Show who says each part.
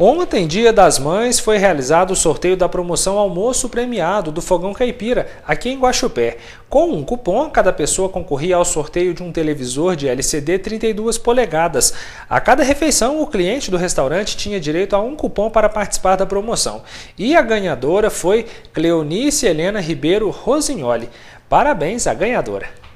Speaker 1: Ontem, dia das mães, foi realizado o sorteio da promoção Almoço Premiado do Fogão Caipira, aqui em Guaxupé. Com um cupom, cada pessoa concorria ao sorteio de um televisor de LCD 32 polegadas. A cada refeição, o cliente do restaurante tinha direito a um cupom para participar da promoção. E a ganhadora foi Cleonice Helena Ribeiro Rosignoli. Parabéns à ganhadora!